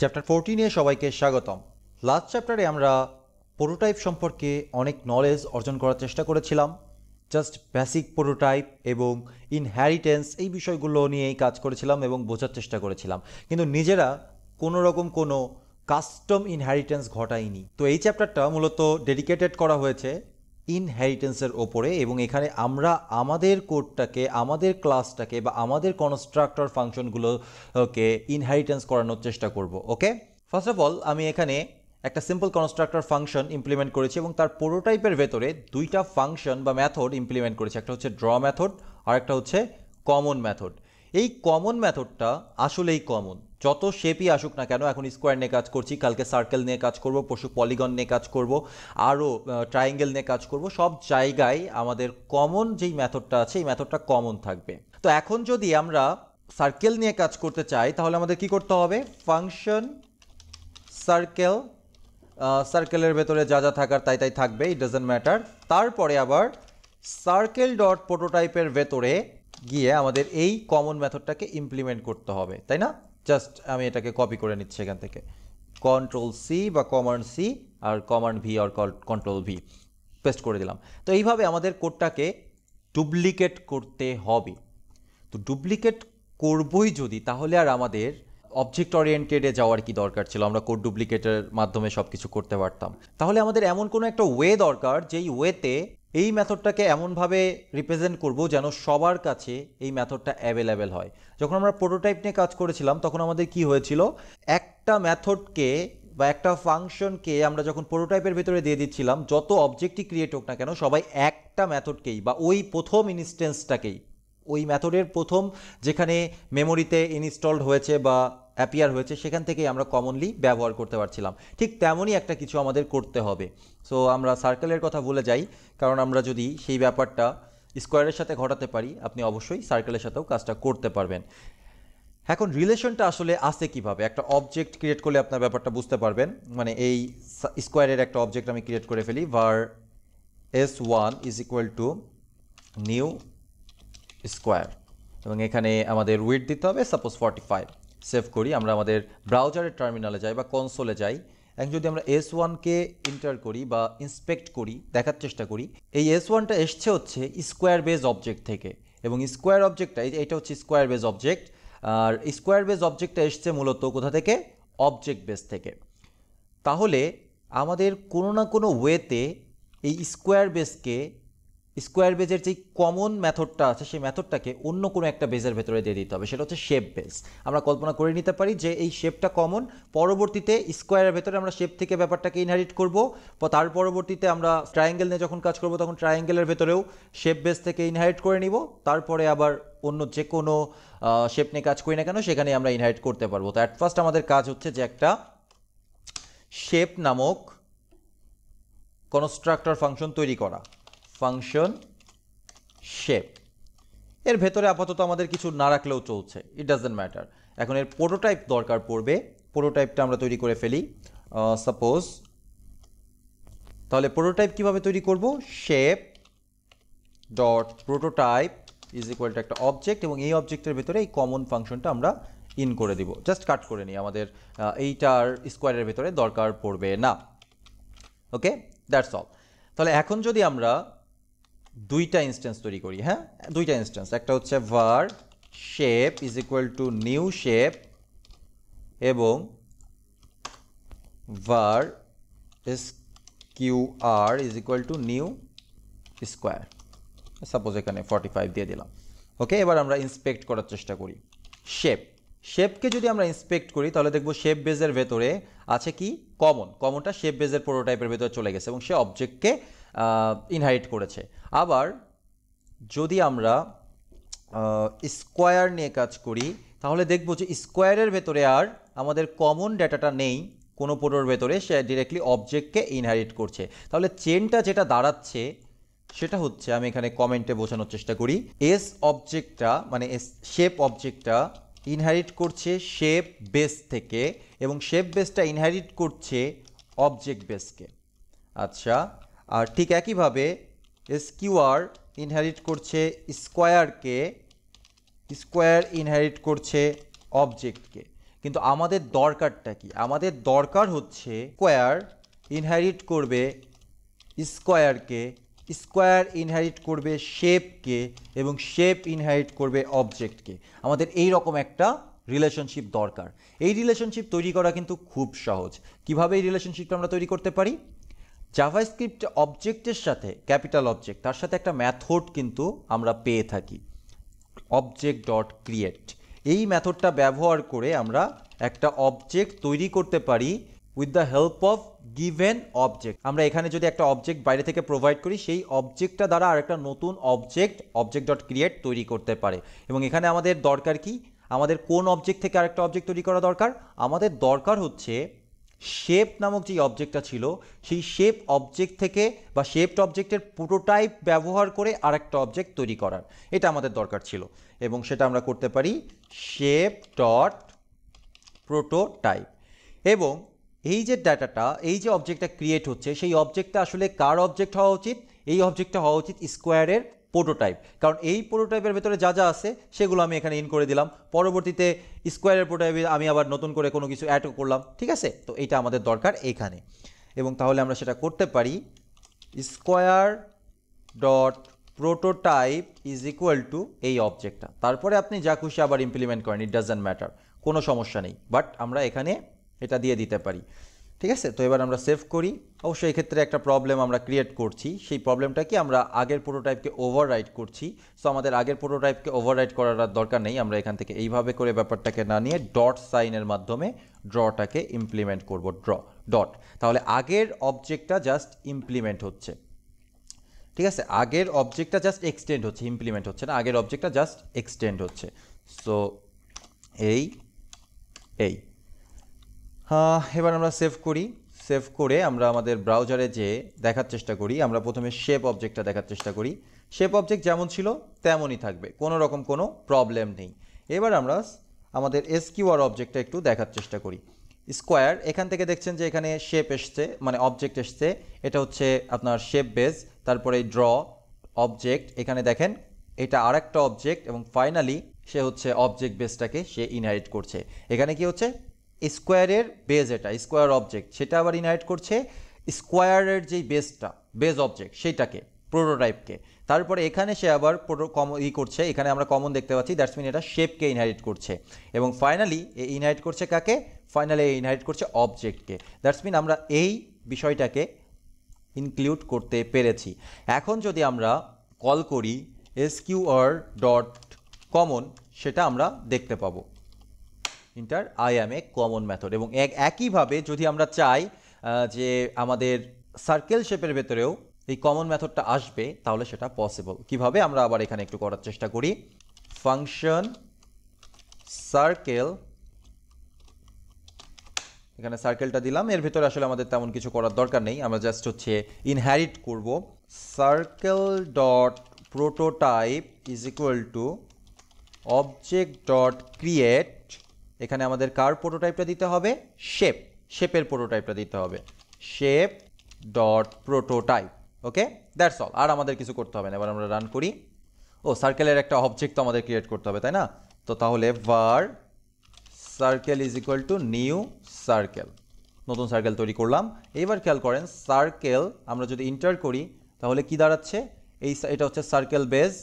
chapter ফোরটিনে সবাইকে স্বাগতম last চ্যাপ্টারে আমরা প্রোটোটাইপ সম্পর্কে অনেক নলেজ অর্জন করার চেষ্টা করেছিলাম জাস্ট বেসিক প্রোটোটাইপ এবং ইনহ্যারিটেন্স এই বিষয়গুলো নিয়েই কাজ করেছিলাম এবং বোঝার চেষ্টা করেছিলাম কিন্তু নিজেরা কোনো রকম কোনো কাস্টম ইনহ্যারিটেন্স ঘটায়নি তো এই চ্যাপ্টারটা মূলত ডেডিকেটেড করা হয়েছে ইনহেরিটেন্সের ওপরে এবং এখানে আমরা আমাদের কোডটাকে আমাদের ক্লাসটাকে বা আমাদের কনস্ট্রাক্টর ফাংশনগুলোকে ইনহেরিটেন্স করানোর চেষ্টা করব ওকে ফার্স্ট অফ অল আমি এখানে একটা সিম্পল কনস্ট্রাক্টর ফাংশন ইমপ্লিমেন্ট করেছি এবং তার প্রোটোটাইপের ভেতরে দুইটা ফাংশন বা ম্যাথড ইমপ্লিমেন্ট করেছি একটা হচ্ছে ড্র ম্যাথড আর একটা হচ্ছে কমন ম্যাথড এই কমন ম্যাথডটা আসলেই কমন যত শেপই আসুক না কেন এখন স্কোয়ার নিয়ে কাজ করছি কালকে সার্কেল নিয়ে কাজ করব পশু পলিগন নিয়ে কাজ করব আরও ট্রায়াঙ্গেল নিয়ে কাজ করব সব জায়গায় আমাদের কমন যেই মেথডটা আছে এই মেথডটা কমন থাকবে তো এখন যদি আমরা সার্কেল নিয়ে কাজ করতে চাই তাহলে আমাদের কি করতে হবে ফাংশন সার্কেল সার্কেলের ভেতরে যা যা থাকার তাই তাই থাকবে ইট ডাজেন্ট ম্যাটার তারপরে আবার সার্কেল ডট প্রোটোটাইপের ভেতরে গিয়ে আমাদের এই কমন মেথডটাকে ইমপ্লিমেন্ট করতে হবে তাই না জাস্ট আমি এটাকে কপি করে নিচ্ছি এখান থেকে কন্ট্রোল সি বা কমান্ড সি আর কমান্ড ভি আর কন্ট্রোল ভি পেস্ট করে দিলাম তো এইভাবে আমাদের কোডটাকে ডুপ্লিকেট করতে হবে তো ডুপ্লিকেট করবই যদি তাহলে আর আমাদের অবজেক্ট ওরিয়েন্টেডে যাওয়ার কি দরকার ছিল আমরা কোড ডুপ্লিকেটের মাধ্যমে সব কিছু করতে পারতাম তাহলে আমাদের এমন কোনো একটা ওয়ে দরকার যেই ওয়েতে এই মেথডটাকে এমনভাবে রিপ্রেজেন্ট করব যেন সবার কাছে এই মেথডটা অ্যাভেলেবেল হয় যখন আমরা প্রোটোটাইপ নিয়ে কাজ করেছিলাম তখন আমাদের কি হয়েছিল একটা মেথডকে বা একটা ফাংশনকে আমরা যখন প্রোটোটাইপের ভিতরে দিয়ে দিচ্ছিলাম যত অবজেক্টই ক্রিয়েট হোক না কেন সবাই একটা মেথডকেই বা ওই প্রথম ইনস্টেন্সটাকেই ওই মেথডের প্রথম যেখানে মেমোরিতে ইনস্টলড হয়েছে বা অ্যাপিয়ার হয়েছে সেখান থেকেই আমরা কমনলি ব্যবহার করতে পারছিলাম ঠিক তেমনই একটা কিছু আমাদের করতে হবে সো আমরা সার্কেলের কথা ভুলে যাই কারণ আমরা যদি সেই ব্যাপারটা স্কোয়ারের সাথে ঘটাতে পারি আপনি অবশ্যই সার্কেলের সাথেও কাজটা করতে পারবেন এখন রিলেশনটা আসলে আসে কিভাবে একটা অবজেক্ট ক্রিয়েট করলে আপনার ব্যাপারটা বুঝতে পারবেন মানে এই স্কোয়ারের একটা অবজেক্ট আমি ক্রিয়েট করে ফেলি var S one is equal to new square এবং এখানে আমাদের উইট দিতে হবে সাপোজ ফর্টি ফাইভ সেভ করি আমরা আমাদের ব্রাউজারের টার্মিনালে যাই বা কনসোলে যাই এখন যদি আমরা এস ওয়ানকে ইন্টার করি বা ইন্সপেক্ট করি দেখার চেষ্টা করি এই এস ওয়ানটা এসছে হচ্ছে স্কোয়ার বেজ অবজেক্ট থেকে এবং স্কোয়ার অবজেক্টটা এটা হচ্ছে স্কোয়ার বেজ অবজেক্ট আর স্কোয়ার বেজ অবজেক্টটা এসছে মূলত কোথা থেকে অবজেক্ট বেস থেকে তাহলে আমাদের কোনো না কোনো ওয়েতে এই স্কোয়ার বেসকে স্কোয়ার বেজের যেই কমন মেথডটা আছে সেই মেথডটাকে অন্য কোনো একটা বেজের ভেতরে দিয়ে দিতে হবে সেটা হচ্ছে শেপ বেজ আমরা কল্পনা করে নিতে পারি যে এই শেপটা কমন পরবর্তীতে স্কোয়ারের ভেতরে আমরা শেপ থেকে ব্যাপারটাকে ইনহারিট করব তার পরবর্তীতে আমরা ট্রায়াঙ্গেল নিয়ে যখন কাজ করব তখন ট্রায়াঙ্গেলের ভেতরেও শেপ বেজ থেকে ইনহারিট করে নিব তারপরে আবার অন্য যে কোনো শেপ নিয়ে কাজ করি না কেন সেখানে আমরা ইনহারিট করতে পারবো তো অ্যাট ফার্স্ট আমাদের কাজ হচ্ছে যে একটা শেপ নামক কনস্ট্রাক্টর ফাংশন তৈরি করা ফাংশন শেপ এর ভেতরে আপাতত আমাদের কিছু না রাখলেও চলছে ইট ডাজেন্ট ম্যাটার এখন এর প্রোটোটাইপ দরকার পড়বে প্রোটোটাইপটা আমরা তৈরি করে ফেলি সাপোজ তাহলে প্রোটোটাইপ কিভাবে তৈরি করব shape dot prototype is equal to একটা অবজেক্ট এবং এই অবজেক্টের ভেতরে এই কমন ফাংশনটা আমরা ইন করে দিব জাস্ট কাট করে নিই আমাদের এইটার স্কোয়ারের ভেতরে দরকার পড়বে না ওকে দ্যাটস অল তাহলে এখন যদি আমরা দুইটা ইনস্টেন্স তৈরি করি হ্যাঁ দুইটা ইনস্টেন্স একটা হচ্ছে var shape is equal to new shape এবং var Q R is equal to new square suppose এখানে 45 দিয়ে দিলাম ওকে এবার আমরা ইন্সপেক্ট করার চেষ্টা করি শেপ শেপকে যদি আমরা ইন্সপেক্ট করি তাহলে দেখব শেপ বেজের ভেতরে আছে কি কমন কমনটা শেপ বেজের প্রোটোটাইপের ভেতরে চলে গেছে এবং সে অবজেক্টকে ইনহারিট করেছে আবার যদি আমরা স্কোয়ার নিয়ে কাজ করি তাহলে দেখব যে স্কোয়ারের ভেতরে আর আমাদের কমন ডেটাটা নেই কোনো পোটোর ভেতরে সে ডিরেক্টলি অবজেক্টকে ইনহারিট করছে তাহলে চেনটা যেটা দাঁড়াচ্ছে সেটা হচ্ছে আমি এখানে কমেন্টে বোঝানোর চেষ্টা করি এস অবজেক্টটা মানে এস শেপ অবজেক্টটা ইনহারিট করছে শেপ বেস থেকে এবং শেপ বেসটা ইনহারিট করছে অবজেক্ট বেসকে আচ্ছা আর ঠিক একইভাবে এস ইনহারিট করছে স্কোয়ারকে স্কোয়ার ইনহারিট করছে অবজেক্টকে কিন্তু আমাদের দরকারটা কি আমাদের দরকার হচ্ছে স্কোয়ার ইনহারিট করবে স্কোয়ারকে স্কোয়ার ইনহারিট করবে শেপকে এবং শেপ ইনহারিট করবে অবজেক্টকে আমাদের এই রকম একটা রিলেশনশিপ দরকার এই রিলেশনশিপ তৈরি করা কিন্তু খুব সহজ কিভাবে এই রিলেশনশিপটা আমরা তৈরি করতে পারি জাভাস্ক্রিপ্ট অবজেক্টের সাথে ক্যাপিটাল অবজেক্ট তার সাথে একটা ম্যাথড কিন্তু আমরা পেয়ে থাকি অবজেক্ট ডট ক্রিয়েট এই ম্যাথডটা ব্যবহার করে আমরা একটা অবজেক্ট তৈরি করতে পারি with the help of given object আমরা এখানে যদি একটা অবজেক্ট বাইরে থেকে প্রোভাইড করি সেই অবজেক্টটা দ্বারা আরেকটা নতুন অবজেক্ট অবজেক্ট ডট ক্রিয়েট তৈরি করতে পারে এবং এখানে আমাদের দরকার কি আমাদের কোন অবজেক্ট থেকে আরেকটা অবজেক্ট তৈরি করা দরকার আমাদের দরকার হচ্ছে শেপ নামক যে অবজেক্টটা ছিল সেই শেপ অবজেক্ট থেকে বা শেপড অবজেক্টের প্রোটোটাইপ ব্যবহার করে আর একটা অবজেক্ট তৈরি করার এটা আমাদের দরকার ছিল এবং সেটা আমরা করতে পারি শেপ ডট প্রোটোটাইপ এবং এই যে ডাটাটা এই যে অবজেক্টটা ক্রিয়েট হচ্ছে সেই অবজেক্টটা আসলে কার অবজেক্ট হওয়া উচিত এই অবজেক্টটা হওয়া উচিত স্কোয়ারের প্রোটোটাইপ কারণ এই প্রোটোটাইপের ভেতরে যা যা আছে সেগুলো আমি এখানে ইন করে দিলাম পরবর্তীতে স্কোয়ারের প্রোটোটাইপে আমি আবার নতুন করে কোনো কিছু অ্যাড করলাম ঠিক আছে তো এটা আমাদের দরকার এখানে এবং তাহলে আমরা সেটা করতে পারি square dot prototype is equal to এই অবজেক্টটা তারপরে আপনি যা খুশি আবার ইমপ্লিমেন্ট করেন ইট ডাজেন্ট ম্যাটার কোনো সমস্যা নেই বাট আমরা এখানে এটা দিয়ে দিতে পারি ঠিক আছে তো এবার আমরা সেভ করি অবশ্যই এক্ষেত্রে একটা প্রবলেম আমরা ক্রিয়েট করছি সেই প্রবলেমটা কি আমরা আগের প্রোটোটাইপকে ওভাররাইড করছি সো আমাদের আগের প্রোটোটাইপকে ওভাররাইড করার দরকার নেই আমরা এখান থেকে এইভাবে করে ব্যাপারটাকে না নিয়ে ডট সাইনের মাধ্যমে ড্রটাকে ইমপ্লিমেন্ট করব ড্র ডট তাহলে আগের অবজেক্টটা জাস্ট ইমপ্লিমেন্ট হচ্ছে ঠিক আছে আগের অবজেক্টটা জাস্ট এক্সটেন্ড হচ্ছে ইমপ্লিমেন্ট হচ্ছে না আগের অবজেক্টটা জাস্ট এক্সটেন্ড হচ্ছে সো এই এই এবার আমরা সেভ করি সেভ করে আমরা আমাদের ব্রাউজারে যে দেখার চেষ্টা করি আমরা প্রথমে শেপ অবজেক্টটা দেখার চেষ্টা করি শেপ অবজেক্ট যেমন ছিল তেমনই থাকবে কোনো রকম কোনো প্রবলেম নেই এবার আমরা আমাদের এসকিউআর অবজেক্টটা একটু দেখার চেষ্টা করি স্কোয়ার এখান থেকে দেখছেন যে এখানে শেপ এসছে মানে অবজেক্ট এসছে এটা হচ্ছে আপনার শেপ বেস তারপরে ড্র অবজেক্ট এখানে দেখেন এটা আর অবজেক্ট এবং ফাইনালি সে হচ্ছে অবজেক্ট বেসটাকে সে ইনহারিট করছে এখানে কি হচ্ছে স্কোয়ারের বেজ এটা স্কোয়ার অবজেক্ট সেটা আবার ইনহাইট করছে স্কোয়ারের যেই বেসটা বেজ অবজেক্ট সেইটাকে প্রোটোটাইপকে তারপরে এখানে সে আবার কম ই করছে এখানে আমরা কমন দেখতে পাচ্ছি দ্যাটস মিন এটা শেপকে ইনহাইট করছে এবং ফাইনালি এ ইনহাইট করছে কাকে ফাইনালি এ ইনহাইট করছে অবজেক্টকে দ্যাটস মিন আমরা এই বিষয়টাকে ইনক্লুড করতে পেরেছি এখন যদি আমরা কল করি এস কিউআর ডট কমন সেটা আমরা দেখতে পাবো enter I am a common method এবং একইভাবে যদি আমরা চাই যে আমাদের সার্কেল শেপের ভেতরেও এই কমন মেথডটা আসবে তাহলে সেটা পসিবল কিভাবে আমরা আবার এখানে একটু করার চেষ্টা করি ফাংশন সার্কেল এখানে সার্কেলটা দিলাম এর ভেতরে আসলে আমাদের তেমন কিছু করার দরকার নেই আমরা জাস্ট হচ্ছে ইনহ্যারিট করব circle dot prototype is equal to object dot create এখানে আমাদের কার প্রোটোটাইপটা দিতে হবে শেপ শেপের প্রোটোটাইপটা দিতে হবে shape dot prototype okay that's all আর আমাদের কিছু করতে হবে না এবার আমরা রান করি ও সার্কেলের একটা অবজেক্ট তো আমাদের ক্রিয়েট করতে হবে তাই না তো তাহলে var circle is equal to new circle নতুন সার্কেল তৈরি করলাম এইবার খেয়াল করেন সার্কেল আমরা যদি ইন্টার করি তাহলে কি দাঁড়াচ্ছে এই এটা হচ্ছে সার্কেল বেস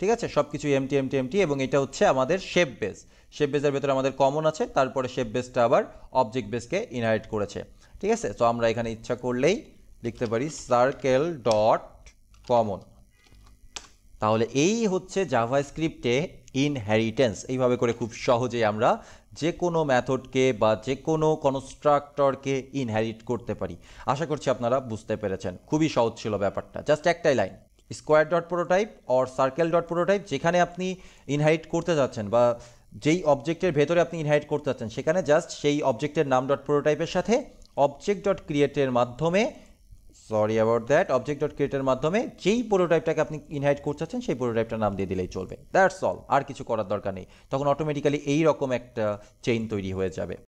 ঠিক আছে সব কিছু এমটি এমটি এমটি এবং এটা হচ্ছে আমাদের শেপ বেস শেপ বেসের ভেতরে আমাদের কমন আছে তারপরে শেপ বেসটা আবার অবজেক্ট বেসকে ইনহারিট করেছে ঠিক আছে তো আমরা এখানে ইচ্ছা করলেই লিখতে পারি সার্কেল ডট কমন তাহলে এই হচ্ছে জাভা স্ক্রিপ্টে ইনহেরিটেন্স এইভাবে করে খুব সহজেই আমরা যে কোনো ম্যাথডকে বা যে কোনো কনস্ট্রাক্টরকে ইনহেরিট করতে পারি আশা করছি আপনারা বুঝতে পেরেছেন খুবই সহজ ছিল ব্যাপারটা জাস্ট একটাই line square dot prototype or circle dot prototype যেখানে আপনি ইনহাইট করতে যাচ্ছেন বা যেই অবজেক্টের ভেতরে আপনি ইনহাইট করতে যাচ্ছেন সেখানে জাস্ট সেই অবজেক্টের নাম ডট প্রোটোটাইপের সাথে অবজেক্ট ডট ক্রিয়েটের মাধ্যমে sorry about that object dot ক্রিয়েটের মাধ্যমে যেই প্রোটোটাইপটাকে আপনি ইনহাইট করতে চাচ্ছেন সেই প্রোটোটাইপটার নাম দিয়ে দিলেই চলবে দ্যাটস অল আর কিছু করার দরকার নেই তখন অটোমেটিক্যালি এই রকম একটা চেইন তৈরি হয়ে যাবে